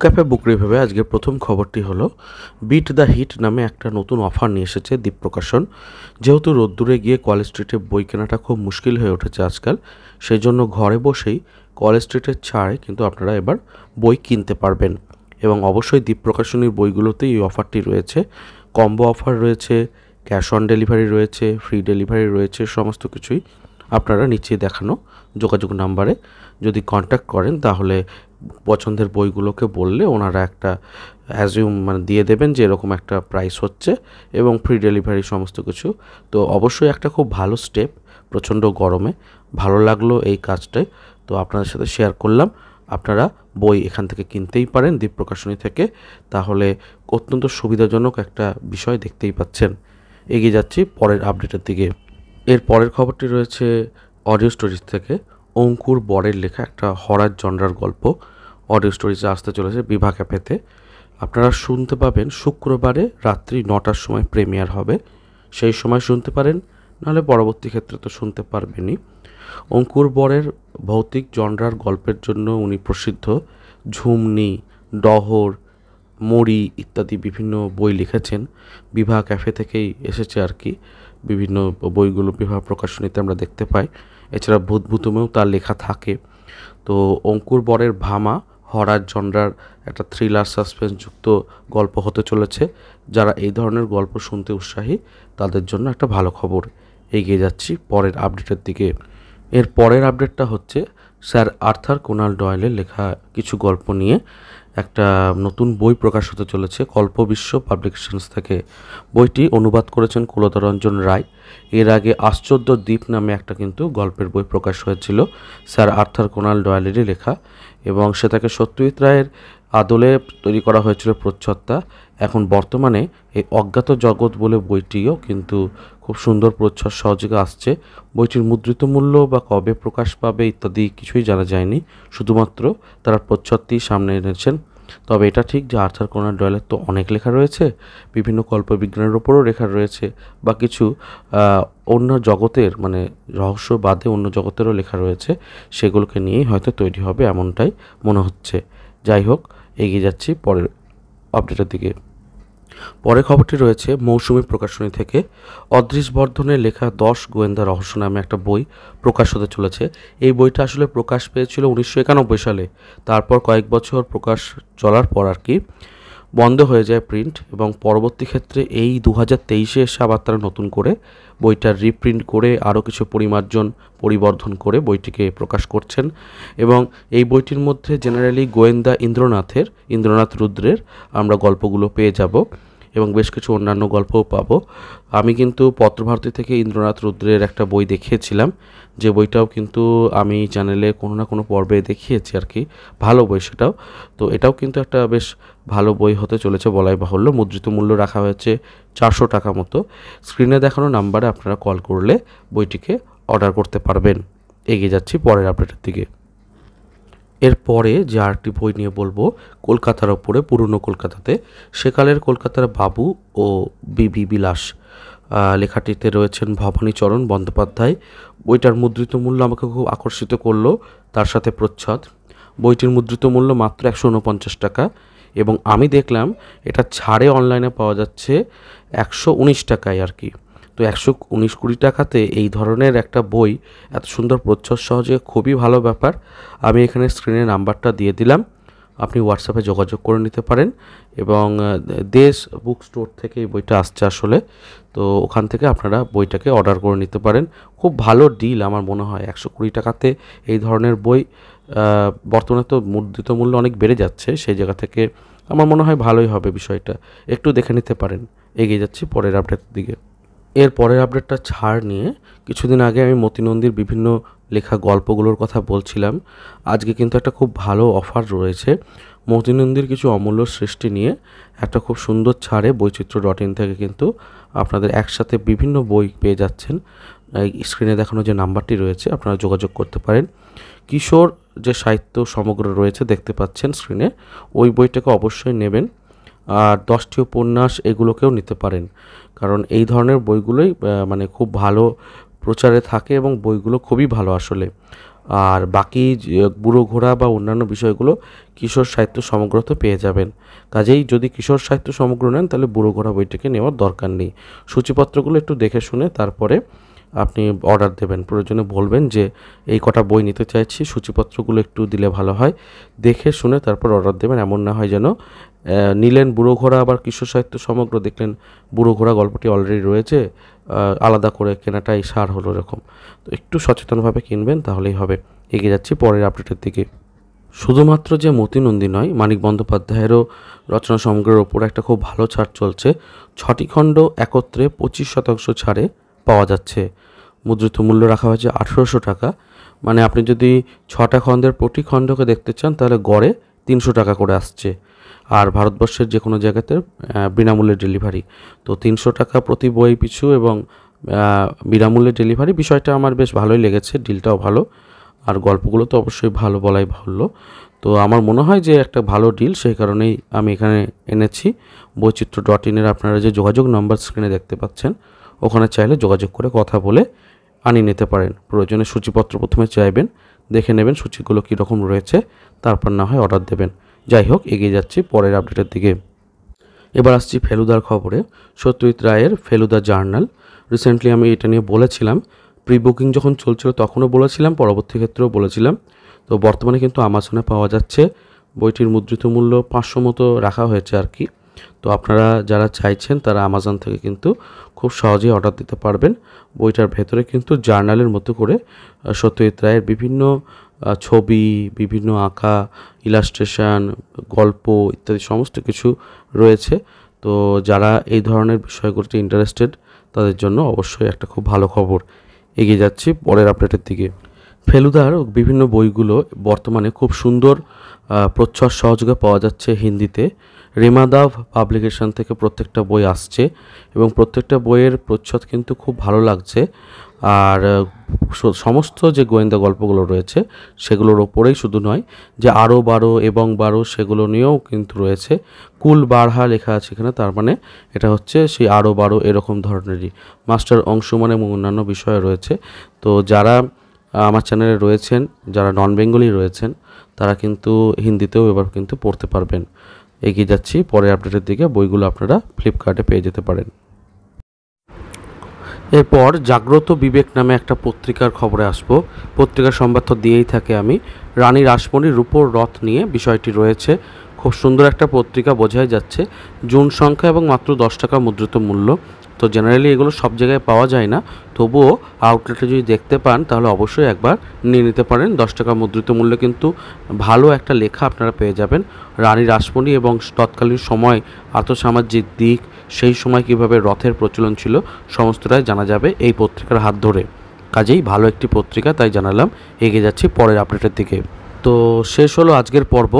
cafe বুক রিভিউয়ে আজকে প্রথম খবরটি হলো বিট দ্য হিট নামে একটা নতুন অফার নিয়ে এসেছে দ্বীপ প্রকাশন যেহেতু রোদ্দুরে গিয়ে কলেজ স্ট্রিটে বই কেনাটা খুব মুশকিল হয়ে উঠেছে আজকাল সেই জন্য ঘরে বসেই কলেজ স্ট্রিটের ছাড়ে কিন্তু আপনারা এবার বই কিনতে পারবেন এবং অবশ্যই দ্বীপ প্রকাশনীর বইগুলোতেই এই অফারটি রয়েছে কম্বো অফার রয়েছে ক্যাশ অন ডেলিভারি রয়েছে ফ্রি ডেলিভারি রয়েছে সমস্ত কিছুই আপনারা নিচে দেখানো যোগাযোগ নাম্বারে যদি কন্ট্যাক্ট করেন তাহলে পছন্দের বইগুলোকে বললে ওনারা একটা অ্যাজিউম মানে দিয়ে দেবেন যে এরকম একটা প্রাইস হচ্ছে এবং ফ্রি ডেলিভারি সমস্ত কিছু তো অবশ্যই একটা খুব ভালো স্টেপ প্রচণ্ড গরমে ভালো লাগলো এই কাজটাই তো আপনাদের সাথে শেয়ার করলাম আপনারা বই এখান থেকে কিনতেই পারেন দ্বীপ প্রকাশনী থেকে তাহলে অত্যন্ত সুবিধাজনক একটা বিষয় দেখতেই পাচ্ছেন এগিয়ে যাচ্ছি পরের আপডেটের দিকে এর পরের খবরটি রয়েছে অডিও স্টোরিজ থেকে অঙ্কুর বরের লেখা একটা হরার জনরার গল্প অডিও স্টোরিজে আসতে চলেছে বিভা ক্যাফেতে আপনারা শুনতে পাবেন শুক্রবারে রাত্রি নটার সময় প্রেমিয়ার হবে সেই সময় শুনতে পারেন নাহলে পরবর্তী ক্ষেত্রে তো শুনতে পারবেনই অঙ্কুর বরের ভৌতিক জনরার গল্পের জন্য উনি প্রসিদ্ধ ঝুমনি ডহর মরি ইত্যাদি বিভিন্ন বই লিখেছেন বিভা ক্যাফে থেকেই এসেছে আর কি বিভিন্ন বইগুলো বিভাগ প্রকাশনীতে আমরা দেখতে পাই এছাড়া ভূতভূতমেও তার লেখা থাকে তো অঙ্কুর বরের ভামা হরার জনরার একটা থ্রিলার সাসপেন্সযুক্ত গল্প হতে চলেছে যারা এই ধরনের গল্প শুনতে উৎসাহী তাদের জন্য একটা ভালো খবর এগিয়ে যাচ্ছি পরের আপডেটের দিকে এর পরের আপডেটটা হচ্ছে স্যার আর্থার কোনাল ডয়েলের লেখা কিছু গল্প নিয়ে একটা নতুন বই প্রকাশ হতে চলেছে কল্পবিশ্ব পাবলিকেশনস থেকে বইটি অনুবাদ করেছেন কুলতরঞ্জন রায় এর আগে আশ্চর্য দ্বীপ নামে একটা কিন্তু গল্পের বই প্রকাশ হয়েছিল স্যার আর্থার কোনাল ডয়ালেরই লেখা এবং সে তাকে সত্যজিৎ রায়ের আদলে তৈরি করা হয়েছিল প্রচ্ছদটা এখন বর্তমানে এই অজ্ঞাত জগৎ বলে বইটিও কিন্তু খুব সুন্দর প্রচ্ছদ সহযোগে আসছে বইটির মুদ্রিত মূল্য বা কবে প্রকাশ পাবে ইত্যাদি কিছুই জানা যায়নি শুধুমাত্র তারা প্রচ্ছদটি সামনে এনেছেন তবে এটা ঠিক যে আর্থার কোনার ডয়েলের তো অনেক লেখা রয়েছে বিভিন্ন কল্পবিজ্ঞানের ওপরও লেখা রয়েছে বা কিছু অন্য জগতের মানে রহস্য বাদে অন্য জগতেরও লেখা রয়েছে সেগুলোকে নিয়েই হয়তো তৈরি হবে এমনটাই মনে হচ্ছে যাই হোক এগিয়ে যাচ্ছি পরের আপডেটের দিকে পরের খবরটি রয়েছে মৌসুমি প্রকাশনী থেকে অদৃশ বর্ধনের লেখা দশ গোয়েন্দা রহস্য নামে একটা বই প্রকাশ হতে চলেছে এই বইটা আসলে প্রকাশ পেয়েছিল উনিশশো একানব্বই সালে তারপর কয়েক বছর প্রকাশ চলার পর আর কি বন্ধ হয়ে যায় প্রিন্ট এবং পরবর্তী ক্ষেত্রে এই দু হাজার তেইশে এসে আবার তারা নতুন করে বইটার রিপ্রিন্ট করে আরও কিছু পরিমার্জন পরিবর্ধন করে বইটিকে প্রকাশ করছেন এবং এই বইটির মধ্যে জেনারেলি গোয়েন্দা ইন্দ্রনাথের ইন্দ্রনাথ রুদ্রের আমরা গল্পগুলো পেয়ে যাব এবং বেশ কিছু অন্যান্য গল্পও পাবো আমি কিন্তু পত্রভারতী থেকে ইন্দ্রনাথ রুদ্রের একটা বই দেখিয়েছিলাম যে বইটাও কিন্তু আমি চ্যানেলে কোনো না কোনো পর্বে দেখিয়েছি আর কি ভালো বই সেটাও তো এটাও কিন্তু একটা বেশ ভালো বই হতে চলেছে বলাই বাহুল্য মুদ্রিত মূল্য রাখা হয়েছে চারশো টাকা মতো স্ক্রিনে দেখানো নাম্বারে আপনারা কল করলে বইটিকে অর্ডার করতে পারবেন এগিয়ে যাচ্ছি পরের আপডেটের দিকে এরপরে যে আরেকটি বই নিয়ে বলবো কলকাতার ওপরে পুরনো কলকাতাতে সেকালের কলকাতার বাবু ও বিবি বিলাস লেখাটিতে রয়েছেন ভবানীচরণ বন্দ্যোপাধ্যায় বইটার মুদ্রিত মূল্য আমাকে খুব আকর্ষিত করলো তার সাথে প্রচ্ছদ বইটির মুদ্রিত মূল্য মাত্র একশো উনপঞ্চাশ টাকা এবং আমি দেখলাম এটা ছাড়ে অনলাইনে পাওয়া যাচ্ছে একশো উনিশ টাকায় আর কি তো একশো উনিশ কুড়ি টাকাতে এই ধরনের একটা বই এত সুন্দর প্রচ্ছদ সহজে খুবই ভালো ব্যাপার আমি এখানে স্ক্রিনে নাম্বারটা দিয়ে দিলাম আপনি হোয়াটসঅ্যাপে যোগাযোগ করে নিতে পারেন এবং দেশ বুক স্টোর থেকে এই বইটা আসছে আসলে তো ওখান থেকে আপনারা বইটাকে অর্ডার করে নিতে পারেন খুব ভালো ডিল আমার মনে হয় একশো কুড়ি টাকাতে এই ধরনের বই বর্তমানে তো মুদ্রিত মূল্য অনেক বেড়ে যাচ্ছে সেই জায়গা থেকে আমার মনে হয় ভালোই হবে বিষয়টা একটু দেখে নিতে পারেন এগিয়ে যাচ্ছি পরের আপডেটের দিকে এর পরের আপডেটটা ছাড় নিয়ে কিছুদিন আগে আমি মতিনন্দীর বিভিন্ন লেখা গল্পগুলোর কথা বলছিলাম আজকে কিন্তু একটা খুব ভালো অফার রয়েছে মতিনন্দীর কিছু অমূল্য সৃষ্টি নিয়ে একটা খুব সুন্দর ছাড়ে বৈচিত্র্য ডট ইন থেকে কিন্তু আপনাদের একসাথে বিভিন্ন বই পেয়ে যাচ্ছেন স্ক্রিনে দেখানো যে নাম্বারটি রয়েছে আপনারা যোগাযোগ করতে পারেন কিশোর যে সাহিত্য সমগ্র রয়েছে দেখতে পাচ্ছেন স্ক্রিনে ওই বইটাকে অবশ্যই নেবেন আর দশটি উপন্যাস এগুলোকেও নিতে পারেন কারণ এই ধরনের বইগুলোই মানে খুব ভালো প্রচারে থাকে এবং বইগুলো খুবই ভালো আসলে আর বাকি বুড়ো ঘোড়া বা অন্যান্য বিষয়গুলো কিশোর সাহিত্য সমগ্র তো পেয়ে যাবেন কাজেই যদি কিশোর সাহিত্য সমগ্র নেন তাহলে বুড়ো ঘোড়া বইটিকে নেওয়ার দরকার নেই সূচিপত্রগুলো একটু দেখে শুনে তারপরে আপনি অর্ডার দেবেন প্রয়োজনে বলবেন যে এই কটা বই নিতে চাইছি সূচিপত্রগুলো একটু দিলে ভালো হয় দেখে শুনে তারপর অর্ডার দেবেন এমন না হয় যেন নিলেন বুড়ো ঘোড়া আবার কিশোর সাহিত্য সমগ্র দেখলেন বুড়ো ঘোড়া গল্পটি অলরেডি রয়েছে আলাদা করে কেনাটাই সার হলো এরকম তো একটু সচেতনভাবে কিনবেন তাহলেই হবে এগিয়ে যাচ্ছি পরের আপডেটের দিকে শুধুমাত্র যে মতিনন্দী নয় মানিক বন্দ্যোপাধ্যায়েরও রচনা সমগ্রের ওপর একটা খুব ভালো ছাড় চলছে ছটি খণ্ড একত্রে পঁচিশ শতাংশ ছাড়ে পাওয়া যাচ্ছে মুদ্রিত মূল্য রাখা হয়েছে আঠেরোশো টাকা মানে আপনি যদি ছটা খণ্ডের প্রতি খণ্ডকে দেখতে চান তাহলে গড়ে তিনশো টাকা করে আসছে আর ভারতবর্ষের যে কোনো জায়গাতে বিনামূল্যে ডেলিভারি তো তিনশো টাকা প্রতি বই পিছু এবং বিনামূল্যে ডেলিভারি বিষয়টা আমার বেশ ভালোই লেগেছে ডিলটাও ভালো আর গল্পগুলো তো অবশ্যই ভালো বলাই ভালো তো আমার মনে হয় যে একটা ভালো ডিল সেই কারণেই আমি এখানে এনেছি বৈচিত্র্য ডট ইনের আপনারা যে যোগাযোগ নাম্বার স্ক্রিনে দেখতে পাচ্ছেন ওখানে চাইলে যোগাযোগ করে কথা বলে আনিয়ে নিতে পারেন প্রয়োজনে সূচিপত্র প্রথমে চাইবেন দেখে নেবেন সূচিগুলো কীরকম রয়েছে তারপর না হয় অর্ডার দেবেন যাই হোক এগিয়ে যাচ্ছি পরের আপডেটের দিকে এবার আসছি ফেলুদার খবরে সত্যজিৎ রায়ের ফেলুদা জার্নাল রিসেন্টলি আমি এটা নিয়ে বলেছিলাম প্রি বুকিং যখন চলছিল তখনও বলেছিলাম পরবর্তী ক্ষেত্রেও বলেছিলাম তো বর্তমানে কিন্তু আমাজনে পাওয়া যাচ্ছে বইটির মুদ্রিত মূল্য পাঁচশো মতো রাখা হয়েছে আর কি তো আপনারা যারা চাইছেন তারা আমাজন থেকে কিন্তু খুব সহজেই অর্ডার দিতে পারবেন বইটার ভেতরে কিন্তু জার্নালের মতো করে সত্যজিৎ রায়ের বিভিন্ন ছবি বিভিন্ন আঁকা ইলাস্ট্রেশন গল্প ইত্যাদি সমস্ত কিছু রয়েছে তো যারা এই ধরনের বিষয়গুলোতে ইন্টারেস্টেড তাদের জন্য অবশ্যই একটা খুব ভালো খবর এগিয়ে যাচ্ছি পরের আপডেটের দিকে ফেলুদার বিভিন্ন বইগুলো বর্তমানে খুব সুন্দর প্রচ্ছদ সহযোগে পাওয়া যাচ্ছে হিন্দিতে রিমাদাভ পাবলিকেশন থেকে প্রত্যেকটা বই আসছে এবং প্রত্যেকটা বইয়ের প্রচ্ছদ কিন্তু খুব ভালো লাগছে আর সমস্ত যে গোয়েন্দা গল্পগুলো রয়েছে সেগুলোর ওপরেই শুধু নয় যে আরও বারো এবং বারো সেগুলো নিয়েও কিন্তু রয়েছে কুল বারহা লেখা আছে এখানে তার মানে এটা হচ্ছে সেই আরও বারো এরকম ধরনেরই মাস্টার মানে এবং অন্যান্য বিষয় রয়েছে তো যারা আমার চ্যানেলে রয়েছেন যারা নন বেঙ্গলি রয়েছেন তারা কিন্তু হিন্দিতেও এবার কিন্তু পড়তে পারবেন এগিয়ে যাচ্ছি পরের আপডেটের দিকে বইগুলো আপনারা ফ্লিপকার্টে পেয়ে যেতে পারেন এরপর জাগ্রত বিবেক নামে একটা পত্রিকার খবরে আসব পত্রিকার সংবাদ তো দিয়েই থাকে আমি রানী রাসমণি রূপোর রথ নিয়ে বিষয়টি রয়েছে খুব সুন্দর একটা পত্রিকা বোঝাই যাচ্ছে জুন সংখ্যা এবং মাত্র দশ টাকা মুদ্রিত মূল্য তো জেনারেলি এগুলো সব জায়গায় পাওয়া যায় না তবুও আউটলেটে যদি দেখতে পান তাহলে অবশ্যই একবার নিয়ে নিতে পারেন দশ টাকা মুদ্রিত মূল্যে কিন্তু ভালো একটা লেখা আপনারা পেয়ে যাবেন রানী রাসমণি এবং তৎকালীন সময় আর্থসামাজিক দিক সেই সময় কিভাবে রথের প্রচলন ছিল সমস্তটাই জানা যাবে এই পত্রিকার হাত ধরে কাজেই ভালো একটি পত্রিকা তাই জানালাম এগিয়ে যাচ্ছি পরের আপডেটের দিকে তো শেষ হলো আজকের পর্ব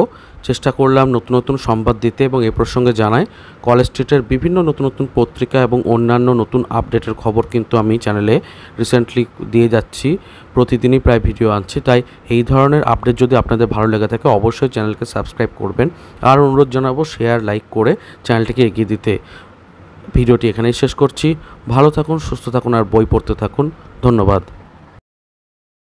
চেষ্টা করলাম নতুন নতুন সংবাদ দিতে এবং এ প্রসঙ্গে জানাই কলেজ স্ট্রিটের বিভিন্ন নতুন নতুন পত্রিকা এবং অন্যান্য নতুন আপডেটের খবর কিন্তু আমি চ্যানেলে রিসেন্টলি দিয়ে যাচ্ছি প্রতিদিনই প্রায় ভিডিও আনছি তাই এই ধরনের আপডেট যদি আপনাদের ভালো লেগে থাকে অবশ্যই চ্যানেলকে সাবস্ক্রাইব করবেন আর অনুরোধ জানাবো শেয়ার লাইক করে চ্যানেলটিকে এগিয়ে দিতে ভিডিওটি এখানেই শেষ করছি ভালো থাকুন সুস্থ থাকুন আর বই পড়তে থাকুন ধন্যবাদ